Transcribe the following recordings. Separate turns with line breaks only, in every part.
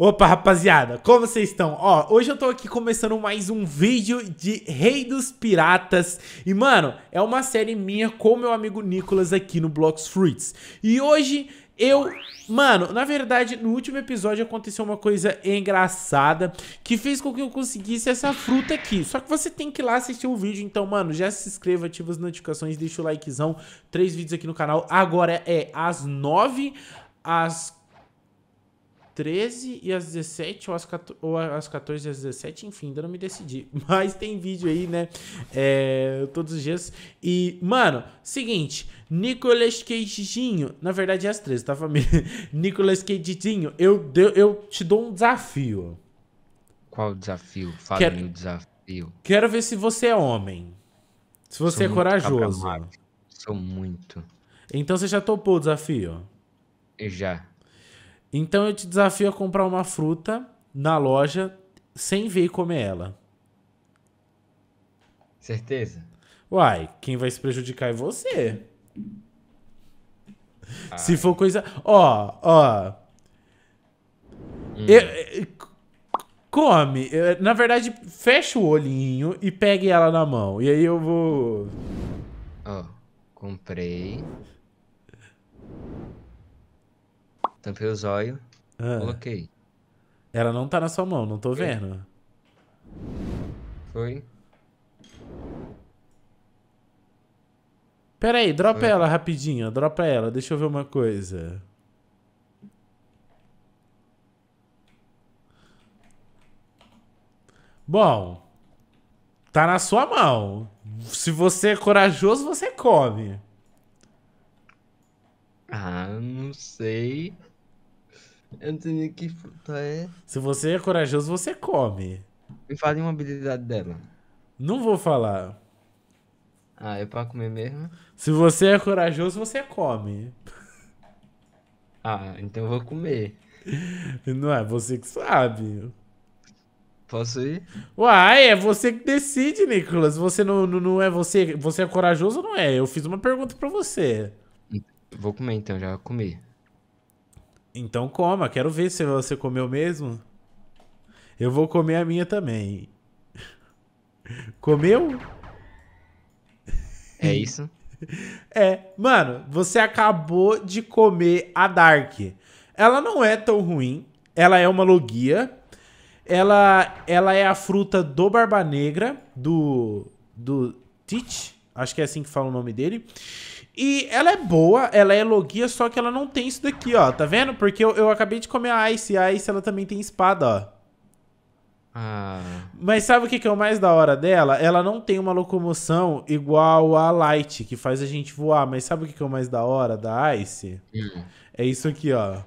Opa, rapaziada, como vocês estão? Ó, hoje eu tô aqui começando mais um vídeo de Rei dos Piratas E, mano, é uma série minha com meu amigo Nicolas aqui no Blox Fruits E hoje eu... Mano, na verdade, no último episódio aconteceu uma coisa engraçada que fez com que eu conseguisse essa fruta aqui. Só que você tem que ir lá assistir o vídeo, então, mano, já se inscreva, ativa as notificações, deixa o likezão. Três vídeos aqui no canal. Agora é às nove, às 13 e às 17, ou às, 14, ou às 14 e às 17, enfim, ainda não me decidi. Mas tem vídeo aí, né? É, todos os dias. E, mano, seguinte, Nicolas Cagezinho, na verdade é às 13, tá, família? Nicolas Cagezinho, eu, deu, eu te dou um desafio.
Qual desafio? Fala quero, o desafio.
Quero ver se você é homem. Se você é Sou é corajoso.
Sou muito.
Então você já topou o desafio? já. Então eu te desafio a comprar uma fruta na loja sem ver e comer ela.
Certeza?
Uai, quem vai se prejudicar é você. Ai. Ah. Se for coisa. Ó, ó. Hum. Eu, eu, eh, eh, come. Eu, na verdade, fecha o olhinho e pegue
ela na mão. E aí eu vou. Ó, oh, comprei. Tampei os olhos, ah. coloquei.
Ela não tá na sua mão, não tô vendo. Foi. Pera aí, dropa Foi. ela rapidinho, dropa ela, deixa eu ver uma coisa. Bom, tá na sua mão. Se você é corajoso, você come. Ah, não sei. Eu não sei que fruta é. Se você é corajoso, você come. Me fale uma habilidade dela. Não vou falar. Ah, é pra comer mesmo? Se você é corajoso, você come. Ah, então eu vou comer. Não é você que sabe. Posso ir? Uai, é você que decide, Nicolas. Você não, não, não é você. Você é corajoso ou não é? Eu fiz uma pergunta pra você. Vou comer então, já comi. Então coma, quero ver se você comeu mesmo. Eu vou comer a minha também. Comeu? É isso? É, mano, você acabou de comer a Dark. Ela não é tão ruim, ela é uma logia. Ela, ela é a fruta do Barba Negra, do. do Teach, acho que é assim que fala o nome dele. E ela é boa, ela é logia, só que ela não tem isso daqui, ó. Tá vendo? Porque eu, eu acabei de comer a Ice. e A Ice, ela também tem espada, ó. Ah. Mas sabe o que, que é o mais da hora dela? Ela não tem uma locomoção igual a Light, que faz a gente voar. Mas sabe o que, que é o mais da hora da Ice? Hum. É isso aqui, ó.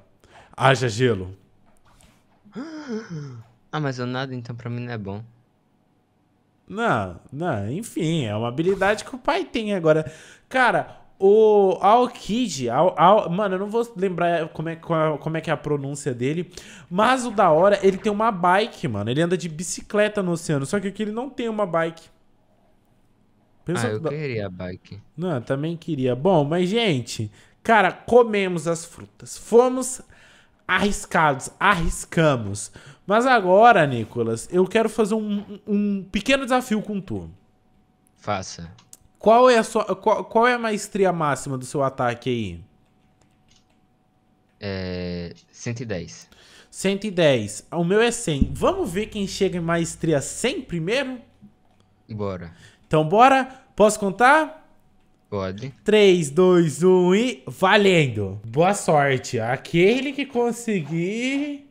Haja gelo.
Ah, mas eu nada, então pra mim não é bom.
Não, não, enfim, é uma habilidade que o pai tem agora. Cara, o Alkid, Al, mano, eu não vou lembrar como é, como é que é a pronúncia dele, mas o da hora, ele tem uma bike, mano. Ele anda de bicicleta no oceano, só que aqui ele não tem uma bike. Pensa ah, eu da... queria a bike. Não, eu também queria. Bom, mas, gente, cara, comemos as frutas. Fomos arriscados, arriscamos. Mas agora, Nicolas, eu quero fazer um, um pequeno desafio com tu. Faça. Qual é a sua, qual, qual é a maestria máxima do seu ataque aí? É, 110. 110. O meu é 100. Vamos ver quem chega em maestria 100 primeiro? Bora. Então bora. Posso contar? Pode. 3, 2, 1 e valendo. Boa sorte. Aquele que conseguir...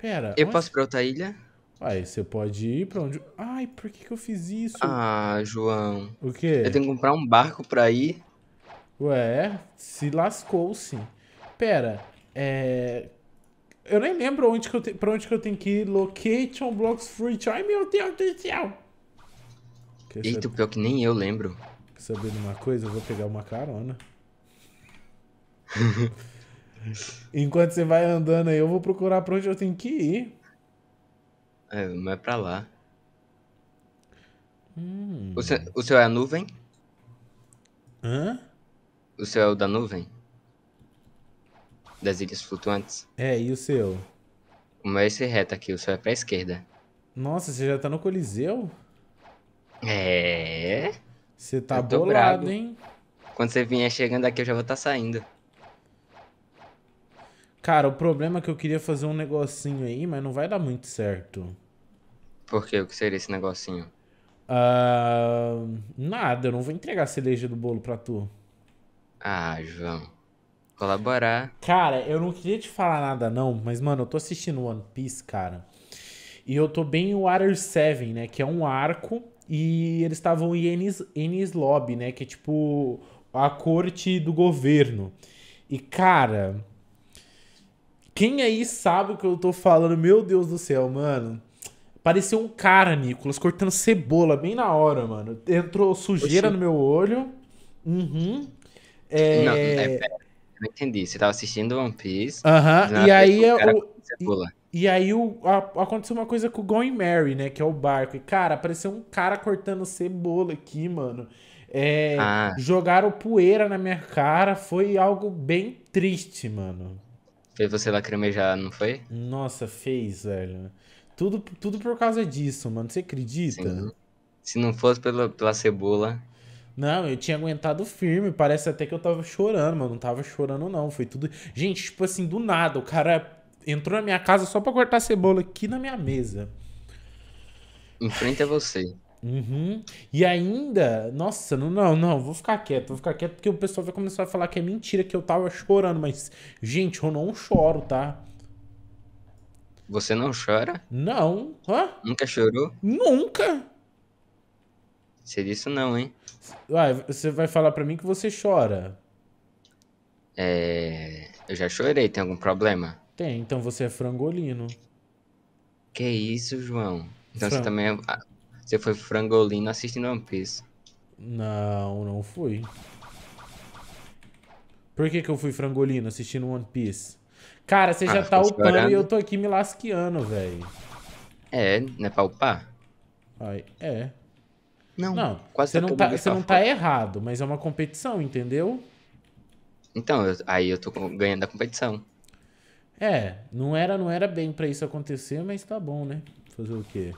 Pera. Eu onde... posso
pra outra ilha? Aí você pode ir pra onde.
Ai, por que, que eu fiz isso?
Ah, João. O quê? Eu tenho que comprar um barco pra ir. Ué,
se lascou sim. Pera, é. Eu nem lembro onde que eu te... pra onde que eu tenho que ir. Location blocks free. Ai, meu Deus do céu!
Quer Eita, saber... pior que nem eu lembro. Quer
saber de uma coisa? Eu vou pegar uma carona. Enquanto você vai andando aí, eu vou procurar pra onde eu tenho que ir.
É, mas é pra lá. Hum. O, seu, o seu é a nuvem? Hã? O seu é o da nuvem? Das ilhas flutuantes?
É, e o seu?
O meu é esse reto aqui, o seu é pra esquerda.
Nossa, você já tá no Coliseu?
É. Você tá bolado, bravo. hein? Quando você vier chegando aqui, eu já vou estar tá saindo.
Cara, o problema é que eu queria fazer um negocinho aí, mas não vai dar muito certo.
Por quê? O que seria esse negocinho?
Uh, nada, eu não vou entregar a cereja do bolo pra tu.
Ah, João. Colaborar.
Cara, eu não queria te falar nada, não, mas, mano, eu tô assistindo One Piece, cara. E eu tô bem o Water 7, né? Que é um arco. E eles estavam em Enis, Enis Lobby, né? Que é tipo a corte do governo. E, cara. Quem aí sabe o que eu tô falando? Meu Deus do céu, mano. Pareceu um cara, Nicolas, cortando cebola bem na hora, mano. Entrou sujeira Oxi. no meu olho. Uhum. É... Não, é, é
não entendi. Você tava assistindo One Piece. Aham. Uhum. E, aí é O...
E, e aí o, a, aconteceu uma coisa com o Going Mary, né? Que é o barco. E, cara, apareceu um cara cortando cebola aqui, mano. É, ah. Jogaram poeira na minha cara. Foi algo bem triste, mano.
Fez você lacrimejar, não foi?
Nossa, fez, velho. Tudo, tudo por causa disso, mano. Você acredita? Sim.
Se não fosse pela, pela cebola.
Não, eu tinha aguentado firme. Parece até que eu tava chorando, mano. Não tava chorando, não. Foi tudo. Gente, tipo assim, do nada. O cara entrou na minha casa só pra cortar cebola aqui na minha mesa.
Em frente a você.
Uhum. E ainda, nossa, não, não, não, vou ficar quieto, vou ficar quieto porque o pessoal vai começar a falar que é mentira, que eu tava chorando, mas, gente, eu não choro, tá?
Você não chora?
Não.
Hã? Nunca chorou?
Nunca.
Seria isso não, hein?
Ué, você vai falar para mim que você chora.
É... Eu já chorei, tem algum problema?
Tem, então você é frangolino.
Que isso, João? Então Fran... você também é... Ah, você foi frangolino assistindo One Piece.
Não, não fui. Por que que eu fui frangolino assistindo One Piece? Cara, você ah, já tá upando chorando. e eu tô aqui me lasqueando,
velho. É, não é pra upar? Ai,
é. Não, não quase você tá tá, tá não tá, você não tá errado, mas é uma competição, entendeu?
Então, eu, aí eu tô ganhando a competição.
É, não era, não era bem pra isso acontecer, mas tá bom, né? Fazer o quê?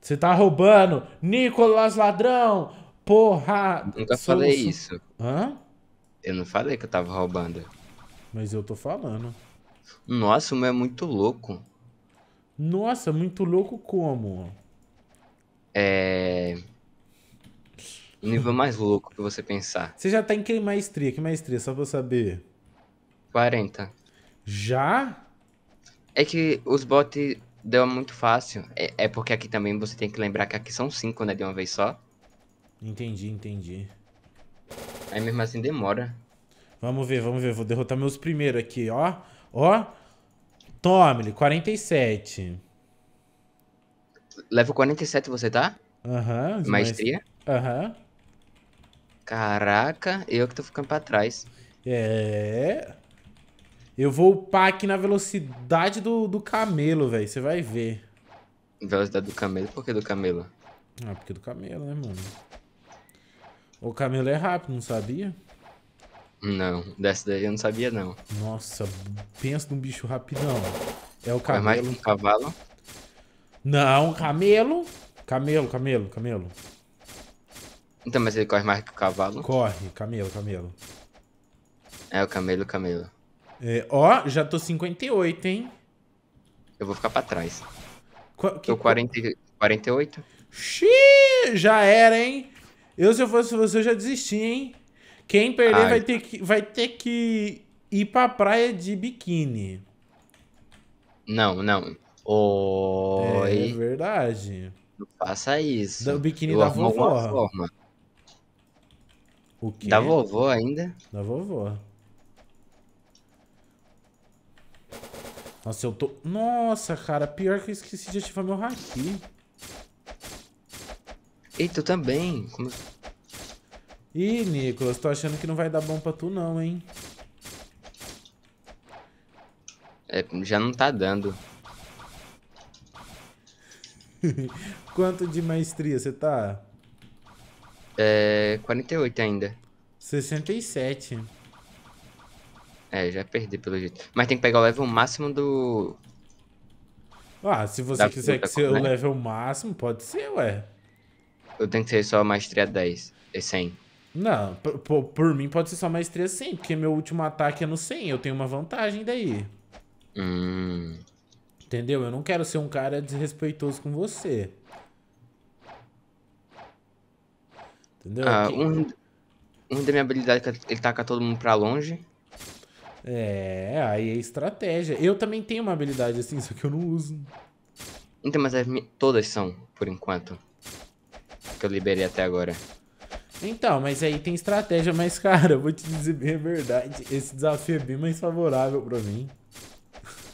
Você tá roubando! Nicolas Ladrão! Porra! Nunca falei isso.
Hã? Eu não falei que eu tava roubando. Mas eu tô falando. Nossa, o meu é muito louco.
Nossa, muito louco como?
É. O nível mais louco que você pensar. Você
já tá em que maestria? Que maestria? Só pra eu saber.
40. Já? É que os bots deu muito fácil. É, é, porque aqui também você tem que lembrar que aqui são 5, né? De uma vez só. Entendi, entendi. Aí mesmo assim demora.
Vamos ver, vamos ver. Vou derrotar meus primeiros aqui, ó. Ó. tome 47.
Level 47 você tá?
Aham. Uhum, Maestria? Aham. Uhum.
Caraca, eu que tô ficando pra trás. É.
Eu vou upar aqui na velocidade do, do camelo, velho. Você vai ver.
Velocidade do camelo? Por que do camelo?
Ah, porque do camelo, né, mano? O camelo é rápido, não sabia?
Não, dessa daí eu não sabia não.
Nossa, pensa num bicho rapidão. É o camelo. É mais que um
cavalo?
Não, camelo.
Camelo, camelo, camelo. Então, mas ele corre mais que o cavalo? Corre,
camelo, camelo.
É, o camelo, camelo.
É, ó, já tô 58, hein?
Eu vou ficar pra trás. Qu que... Tô 40, 48.
Xiii, já era, hein? Eu, se eu fosse você, eu já desisti, hein? Quem perder vai ter, que, vai ter que ir pra praia de biquíni.
Não, não. Oi. É verdade. Não faça isso. Da, o biquíni eu da vovó. O quê? Da vovó ainda? Da vovó.
Nossa, eu tô. Nossa, cara, pior que eu esqueci de ativar meu haki. Eita, eu também. Como... Ih, Nicolas, tô achando que não vai dar bom pra tu não, hein?
É, já não tá dando.
Quanto de maestria você tá?
É... 48 ainda.
67.
É, já perdi pelo jeito. Mas tem que pegar o level máximo do...
Ah, se você da quiser que seja o level máximo, pode ser, ué
eu tenho que ser só maestria 10 e 100.
Não, por, por, mim pode ser só maestria 100, porque meu último ataque é no 100, eu tenho uma vantagem daí.
Hum.
Entendeu? Eu não quero ser um cara desrespeitoso com você.
Entendeu? Ah, um, um da minha habilidade é que ele taca todo mundo pra longe.
É, aí
é estratégia. Eu também tenho uma habilidade assim, só que eu não uso. Então, mas as, é todas são, por enquanto que eu liberei até agora.
Então, mas aí tem estratégia, mas cara, eu vou te dizer bem a verdade, esse desafio é bem mais favorável pra
mim.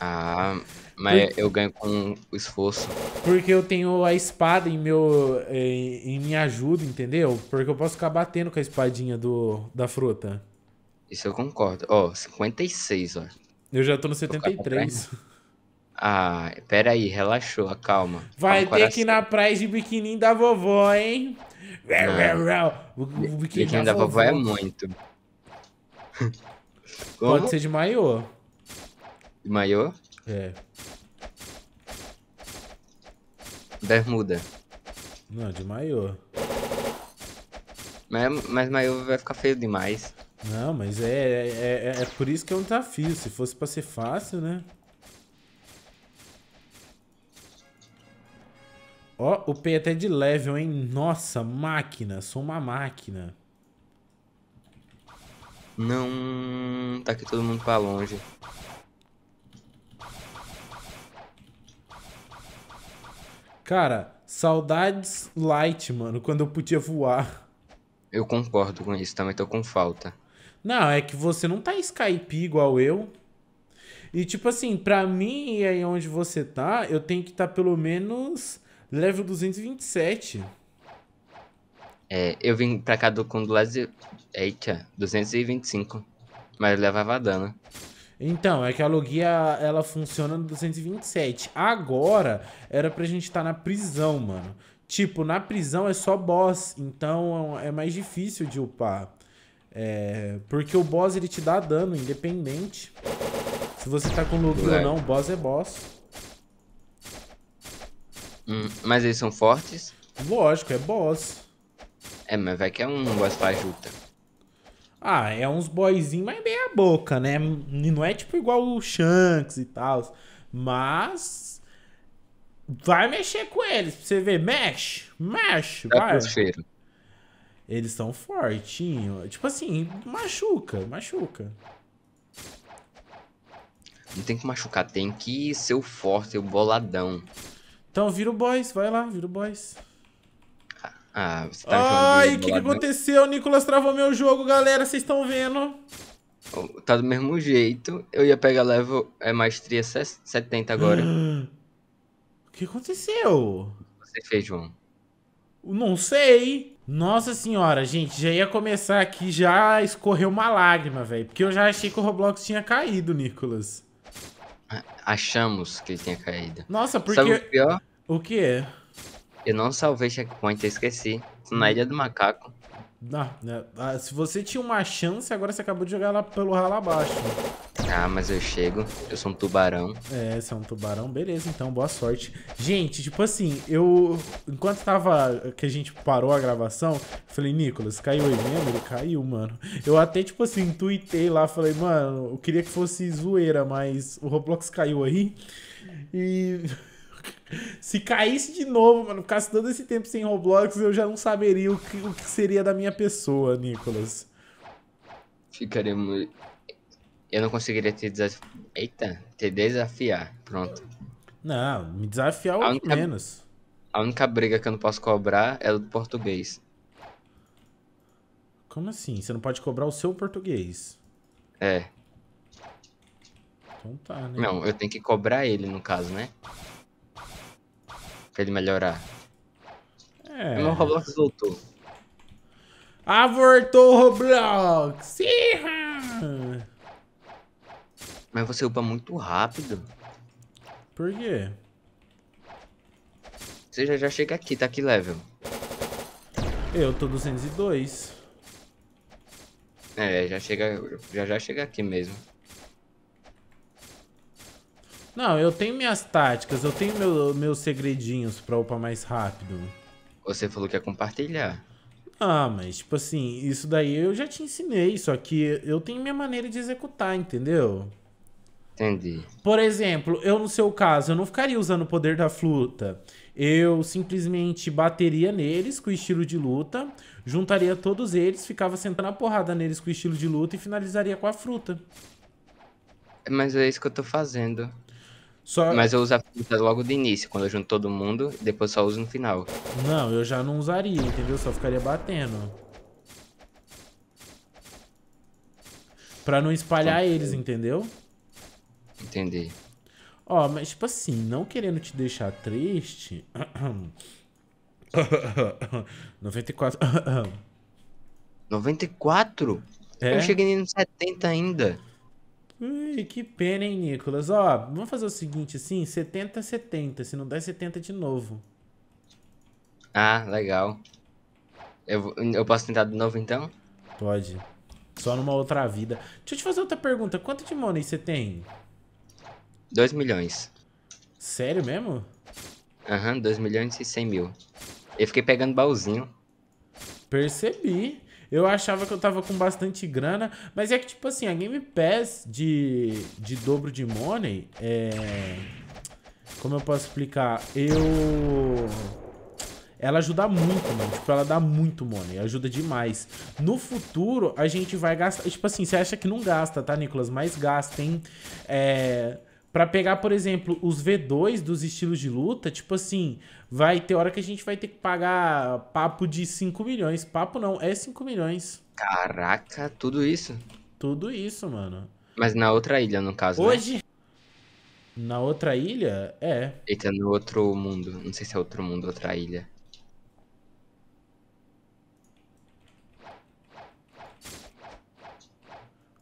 Ah, mas eu ganho com esforço. Porque
eu tenho a espada em meu em, é, em minha ajuda, entendeu? Porque eu posso ficar batendo com a espadinha do da fruta.
Isso eu concordo. Ó, oh, 56, ó. Eu já tô no 73. Ah, peraí, relaxou, calma. Vai calma, ter coração. que ir
na praia de biquininho da vovó, hein? Não. O biquininho, da, da vovó, é muito.
Pode ser de maiô. De maiô? É. Bermuda. Não, de maiô. Mas, mas maiô vai ficar feio demais. Não, mas é,
é, é, é por isso que é um desafio. Se fosse pra ser fácil, né? Ó, oh, upei é até de level, hein? Nossa, máquina. Sou uma máquina.
Não... Tá aqui todo mundo pra longe.
Cara, saudades light, mano. Quando eu podia voar.
Eu concordo com isso. Também tô com falta.
Não, é que você não tá Skype igual eu. E tipo assim, pra mim e aí onde você tá, eu tenho que estar tá pelo menos Level 227.
É, eu vim pra cá do, com do lado. Eita, 225. Mas levava dano. Então,
é que a logia ela funciona no 227. Agora era pra gente estar tá na prisão, mano. Tipo, na prisão é só boss, então é mais difícil de upar. É, porque o boss ele te dá dano independente. Se você tá com logia ou não, boss é boss.
Hum, mas eles são fortes? Lógico, é boss. É, mas vai que é um boss fajuta.
Ah, é uns boyzinhos, mas é meia boca, né? Não é tipo igual o Shanks e tal. Mas. Vai mexer com eles pra você ver. Mexe, mexe, Dá vai. Eles são fortinhos. Tipo assim, machuca, machuca.
Não tem que machucar, tem que ser o forte, o boladão. Então vira o boys, vai lá, vira o boys. Ah, você tá Ai, o que, que né? aconteceu?
O Nicolas travou meu jogo, galera, vocês estão vendo?
Tá do mesmo jeito. Eu ia pegar level é maestria 70 agora. O que aconteceu? O que você fez, João?
Não sei. Nossa senhora, gente, já ia começar aqui, já escorreu uma lágrima, velho. Porque eu já achei que o Roblox tinha caído, Nicolas.
Achamos que ele tinha caído. Nossa, porque... Sabe o pior? O que é? Eu não salvei checkpoint, eu esqueci. Na Ilha do Macaco.
Ah, né, ah se você tinha uma chance, agora você acabou de jogar ela pelo ralo abaixo.
Ah, mas eu chego. Eu sou um tubarão.
É, você é um tubarão. Beleza, então, boa sorte. Gente, tipo assim, eu... Enquanto tava... Que a gente parou a gravação, falei, Nicolas, caiu aí mesmo? Ele caiu, mano. Eu até, tipo assim, tuitei lá, falei, mano, eu queria que fosse zoeira, mas o Roblox caiu aí. E... Se caísse de novo, mano, ficasse todo esse tempo sem Roblox, eu já não saberia o que, o que seria da minha pessoa, Nicolas.
Ficaria muito eu não conseguiria te desafiar. Eita, te desafiar. Pronto. Não, me desafiar ou única... menos. A única briga que eu não posso cobrar é a do português. Como assim?
Você não pode cobrar o seu português? É. Então tá, né? Não,
eu tenho que cobrar ele, no caso, né? Pra ele melhorar. É. Meu Roblox voltou.
Avortou voltou o Roblox! Sim!
Mas você upa muito rápido. Por quê? Você já, já chega aqui, tá que level?
Eu tô 202.
É, já chega, já, já chega aqui mesmo.
Não, eu tenho minhas táticas, eu tenho meu, meus segredinhos pra upar mais rápido.
Você falou que ia compartilhar.
Ah, mas tipo assim, isso daí eu já te ensinei, só que eu tenho minha maneira de executar, entendeu? Entendi. Por exemplo, eu no seu caso, eu não ficaria usando o poder da fruta. Eu simplesmente bateria neles com o estilo de luta, juntaria todos eles, ficava sentando a porrada neles com o estilo de luta e finalizaria com a fruta.
Mas é isso que eu tô fazendo. Só... Mas eu uso a fruta logo do início, quando eu junto todo mundo, depois só uso no final.
Não, eu já não usaria, entendeu? Só ficaria batendo. Pra não espalhar eles, entendeu? entender. Ó, mas tipo assim, não querendo te deixar triste. 94.
94? É? Eu cheguei nem 70 ainda.
Ui, que pena, hein, Nicolas? Ó, vamos fazer o seguinte, assim, 70, 70. Se não der 70 de novo.
Ah, legal. Eu, eu posso tentar de novo, então?
Pode. Só numa outra vida. Deixa eu te fazer outra pergunta. Quanto de money você tem?
2 milhões. Sério mesmo? Aham, uhum, 2 milhões e 100 mil. Eu fiquei pegando baúzinho.
Percebi. Eu achava que eu tava com bastante grana, mas é que, tipo assim, a Game Pass de, de dobro de money, é... Como eu posso explicar? Eu... Ela ajuda muito, mano. Tipo, ela dá muito money. Ajuda demais. No futuro, a gente vai gastar... Tipo assim, você acha que não gasta, tá, Nicolas? Mas gasta, hein? É para pegar, por exemplo, os V2 dos estilos de luta, tipo assim, vai ter hora que a gente vai ter que pagar papo de 5 milhões. Papo não, é 5 milhões. Caraca, tudo isso? Tudo isso, mano.
Mas na outra ilha, no caso. Né? Hoje. Né?
Na outra ilha? É.
Eita, no outro mundo. Não sei se é outro mundo, outra ilha.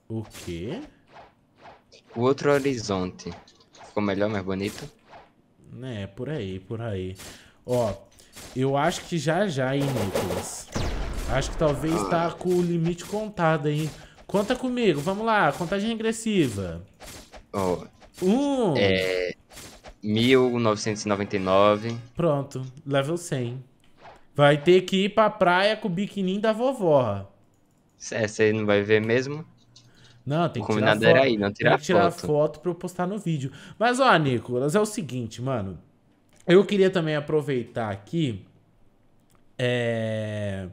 O quê? O outro horizonte. Ficou melhor, mais bonito?
É, por aí, por aí. Ó, eu acho que já já, hein, Nicholas. Acho que talvez tá ah. com o limite contado, hein. Conta comigo, vamos lá, contagem regressiva.
Ó. Oh, um. É. 1999.
Pronto, level 100. Vai ter que ir pra praia com o biquininho da vovó.
Essa aí não vai ver mesmo? Não, tem que tirar foto. Era aí, não tirar tem que tirar foto.
foto pra eu postar no vídeo. Mas, ó, Nicolas, é o seguinte, mano. Eu queria também aproveitar aqui. É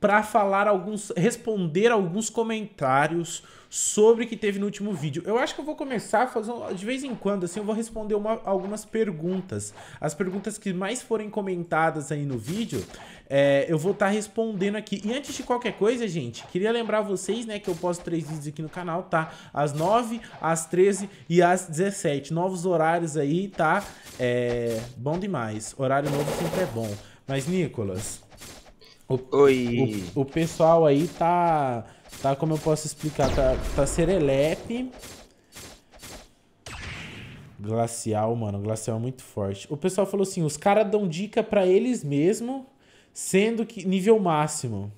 para falar alguns, responder alguns comentários sobre o que teve no último vídeo. Eu acho que eu vou começar a fazer de vez em quando, assim, eu vou responder uma, algumas perguntas. As perguntas que mais forem comentadas aí no vídeo, é, eu vou estar tá respondendo aqui. E antes de qualquer coisa, gente, queria lembrar vocês, né, que eu posto três vídeos aqui no canal, tá? Às 9, às 13 e às 17. Novos horários aí, tá? É bom demais. Horário novo sempre é bom. Mas, Nicolas,
o, Oi.
O, o, pessoal aí tá. Tá, como eu posso explicar? Tá, tá serelepe. Glacial, mano. Glacial é muito forte. O pessoal falou assim: os caras dão dica para eles mesmo, sendo que nível máximo.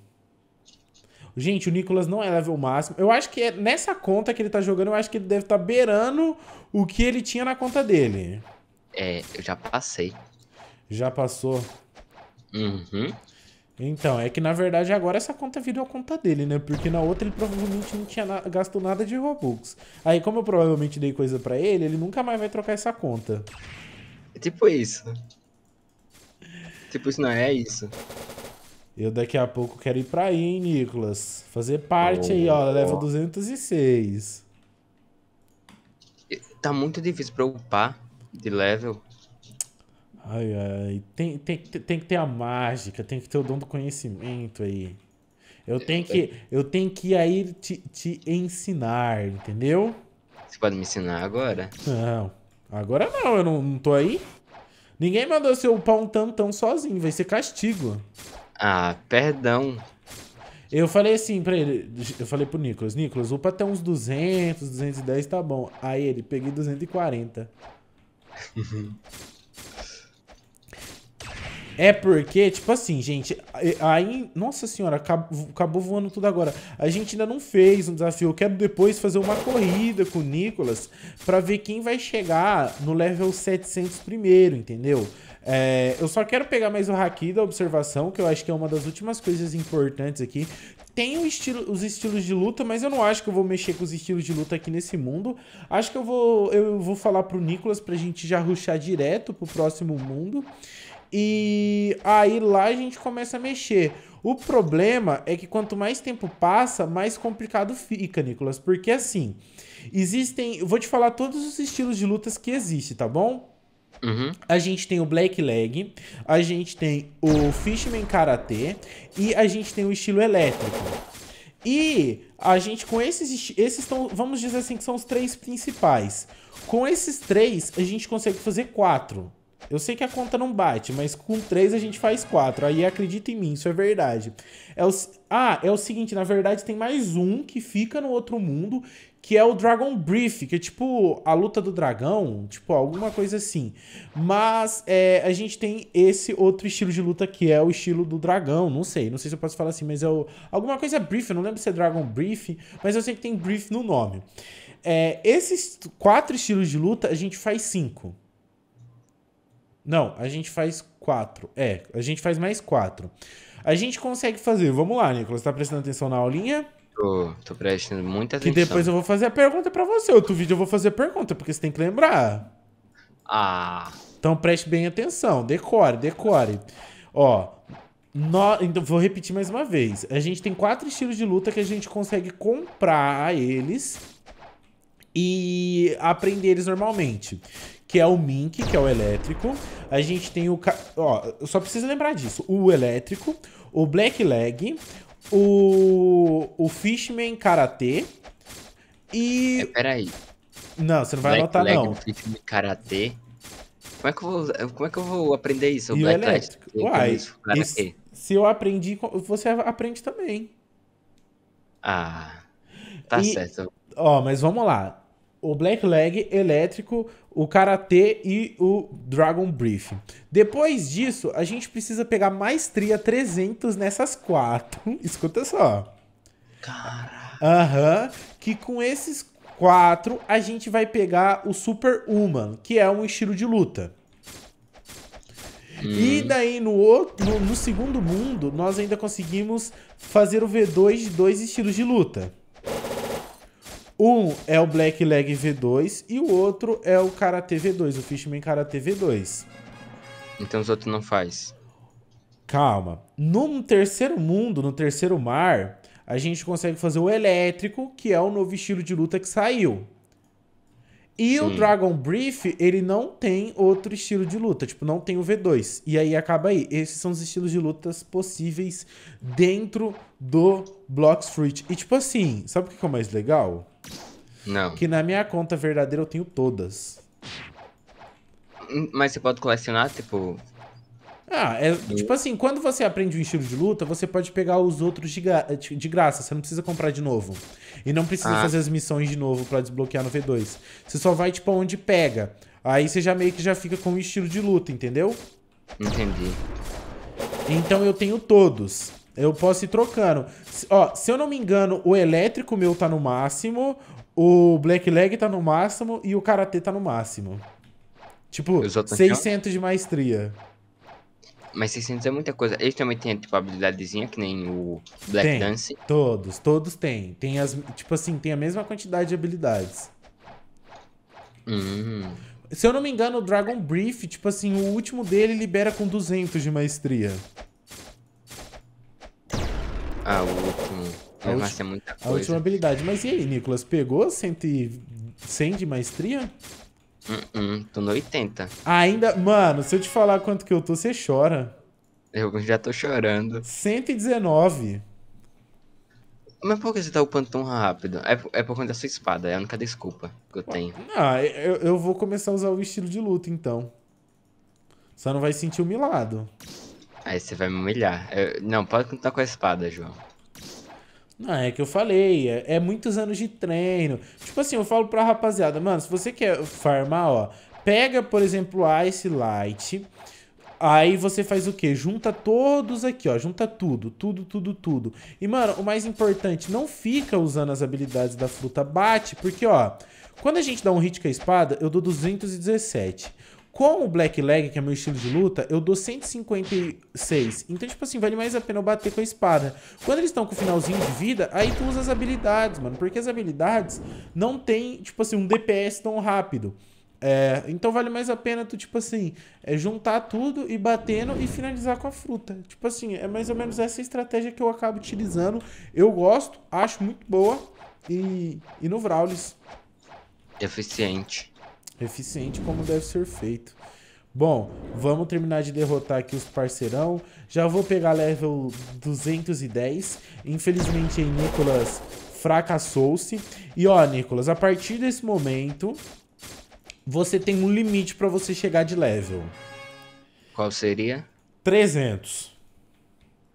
Gente, o Nicolas não é level máximo. Eu acho que é nessa conta que ele tá jogando, eu acho que ele deve estar tá beirando o que ele tinha na conta dele.
É, eu já passei.
Já passou? Uhum. Então, é que na verdade agora essa conta virou a conta dele, né? Porque na outra ele provavelmente não tinha na gasto nada de Robux. Aí, como eu provavelmente dei coisa para ele, ele nunca mais vai trocar essa conta. É tipo isso. Né?
Tipo isso não é isso.
Eu daqui a pouco quero ir pra aí, hein, Nicolas? Fazer parte oh, aí, ó, level 206.
Tá muito difícil pra upar de level. Ai,
ai. Tem, tem, tem que ter a mágica, tem que ter o dom do conhecimento aí. Eu é, tenho é. que, eu tenho que aí te, te ensinar, entendeu?
Você pode me ensinar agora?
Não. Agora não, eu não, não tô aí. Ninguém mandou seu um tantão sozinho, vai ser castigo.
Ah, perdão.
Eu falei assim pra ele, eu falei pro Nicolas, Nicolas, upa até uns 200, 210 tá bom. Aí ele, peguei 240. É porque, tipo assim, gente, é, aí, nossa senhora, acabou, acabou voando tudo agora. A gente ainda não fez um desafio. Eu quero depois fazer uma corrida com o Nicolas pra ver quem vai chegar no level 700 primeiro, entendeu? É, eu só quero pegar mais o haki da observação, que eu acho que é uma das últimas coisas importantes aqui. Tem estilo, os estilos de luta, mas eu não acho que eu vou mexer com os estilos de luta aqui nesse mundo. Acho que eu vou, eu vou falar pro Nicolas pra gente já ruxar direto pro próximo mundo. E aí lá a gente começa a mexer. O problema é que quanto mais tempo passa, mais complicado fica, Nicolas. Porque assim, existem. vou te falar todos os estilos de lutas que existem, tá bom? Uhum. A gente tem o Black Leg, a gente tem o Fishman Karate e a gente tem o estilo elétrico. E a gente, com esses, esses estão, vamos dizer assim, que são os três principais. Com esses três, a gente consegue fazer quatro. Eu sei que a conta não bate, mas com 3 a gente faz 4. Aí acredita em mim, isso é verdade. É o... Ah, é o seguinte, na verdade tem mais um que fica no outro mundo, que é o Dragon Brief, que é tipo a luta do dragão, tipo alguma coisa assim. Mas é, a gente tem esse outro estilo de luta que é o estilo do dragão, não sei, não sei se eu posso falar assim, mas é o... alguma coisa é Brief, eu não lembro se é Dragon Brief, mas eu sei que tem Brief no nome. É, esses quatro estilos de luta, a gente faz cinco. Não, a gente faz quatro. É, a gente faz mais quatro. A gente consegue fazer. Vamos lá, Nicolas. Tá prestando atenção na aulinha?
Tô, tô prestando muita atenção. Que depois eu vou
fazer a pergunta para você. Outro vídeo eu vou fazer a pergunta, porque você tem que lembrar. Ah. Então preste bem atenção. Decore, decore. Ó, no, então, vou repetir mais uma vez. A gente tem quatro estilos de luta que a gente consegue comprar eles e aprender eles normalmente. Que é o Mink, que é o elétrico. A gente tem o. Ca... Ó, só precisa lembrar disso. O elétrico, o Black Leg, o. O Fishman Karatê. E. É, peraí.
Não, você não vai Black anotar, Leg, não. O Fishman Karatê. Como é, que eu vou, como é que eu vou aprender isso? O e Black o elétrico. Leg, Uai, isso,
se eu aprendi, você aprende também.
Ah. Tá e... certo.
Ó, mas vamos lá o Black Leg elétrico, o Karatê e o Dragon Brief. Depois disso, a gente precisa pegar maestria 300 nessas quatro. Escuta só. Cara. Aham. Uhum, que com esses quatro, a gente vai pegar o Super Human, que é um estilo de luta. Hum. E uhum. daí no outro, no, no segundo mundo, nós ainda conseguimos fazer o V2 de dois estilos de luta. Um é o Black Leg V2 e o outro é o Karate V2, o Fishman Karate V2.
Então os outros não faz.
Calma. No terceiro mundo, no terceiro mar, a gente consegue fazer o elétrico, que é o novo estilo de luta que saiu. E Sim. o Dragon Brief, ele não tem outro estilo de luta, tipo, não tem o V2. E aí acaba aí. Esses são os estilos de lutas possíveis dentro do Blocks Fruit. E tipo assim, sabe o que é o mais legal? Não. Que na minha conta verdadeira eu tenho todas.
Hum, mas você pode colecionar, tipo.
Ah, é, tipo assim, quando você aprende um estilo de luta, você pode pegar os outros de, de graça, você não precisa comprar de novo. E não precisa ah. fazer as missões de novo para desbloquear no V2. Você só vai, tipo, onde pega. Aí você já meio que já fica com o estilo de luta, entendeu? Entendi. Então eu tenho todos. Eu posso ir trocando. Ó, se eu não me engano, o elétrico meu tá no máximo, o Black Leg tá no máximo e o Karatê tá no máximo. Tipo,
600
de maestria.
Mas 600 é muita coisa. Eles também têm, tipo, habilidadezinha, que nem o Black tem, Dance.
Todos, todos têm. Tem as, tipo assim, tem a mesma quantidade de habilidades. Hum. Se eu não me engano, o Dragon Brief, tipo assim, o último dele libera com 200 de maestria.
Ah, o último. A, ulti... muita coisa. a última
habilidade. Mas e aí, Nicolas? Pegou 100, 100 de maestria?
Uh -uh, tô no 80.
Ainda. Mano, se eu te falar quanto que eu tô, você chora.
Eu já tô chorando. 119. Mas por que você tá upando tão rápido? É, é por conta da sua espada, é a única desculpa que eu tenho.
Ah, eu, eu vou começar a usar o estilo de luta, então. Só não vai sentir humilhado.
Aí você vai me humilhar. Eu, não, pode contar com a espada, João.
Não, é que eu falei, é, é, muitos anos de treino. Tipo assim, eu falo pra rapaziada, mano, se você quer farmar, ó, pega, por exemplo, Ice Light. Aí você faz o quê? Junta todos aqui, ó. Junta tudo, tudo, tudo, tudo. E, mano, o mais importante, não fica usando as habilidades da fruta bate, porque, ó, quando a gente dá um hit com a espada, eu dou 217. Com o Black Leg, que é meu estilo de luta, eu dou 156. Então, tipo assim, vale mais a pena eu bater com a espada. Quando eles estão com o finalzinho de vida, aí tu usa as habilidades, mano. Porque as habilidades não tem, tipo assim, um DPS tão rápido. É, então vale mais a pena tu, tipo assim, é juntar tudo e batendo e finalizar com a fruta. Tipo assim, é mais ou menos essa estratégia que eu acabo utilizando. Eu gosto, acho muito boa. E, e no Vraulis.
Eficiente
eficiente como deve ser feito. Bom, vamos terminar de derrotar aqui os parceirão. Já vou pegar level 210. Infelizmente aí Nicolas fracassou-se. E ó, Nicolas, a partir desse momento você tem um limite para você chegar de level. Qual seria? 300.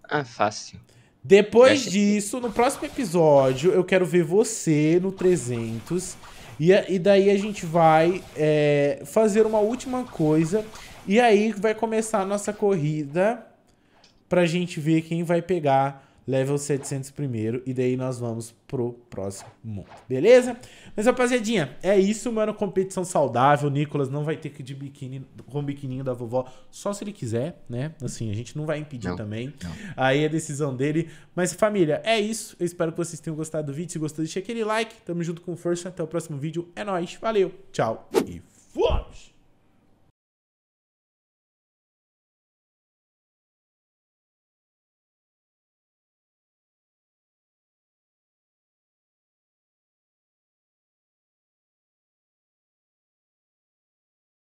Ah, fácil. Depois disso, no próximo episódio, eu quero ver você no 300 e, e daí a gente vai é, fazer uma última coisa. E aí vai começar a nossa corrida pra gente ver quem vai pegar level 700 primeiro e daí nós vamos pro próximo mundo, beleza? Mas rapaziadinha, é isso, mano, competição saudável, o Nicolas não vai ter que ir de biquíni, com o biquininho da vovó, só se ele quiser, né? Assim, a gente não vai impedir não, também, não. aí é decisão dele, mas família, é isso, eu espero que vocês tenham gostado do vídeo, se gostou deixa aquele like, tamo junto com força, até o próximo vídeo, é nóis,
valeu, tchau e
fomos!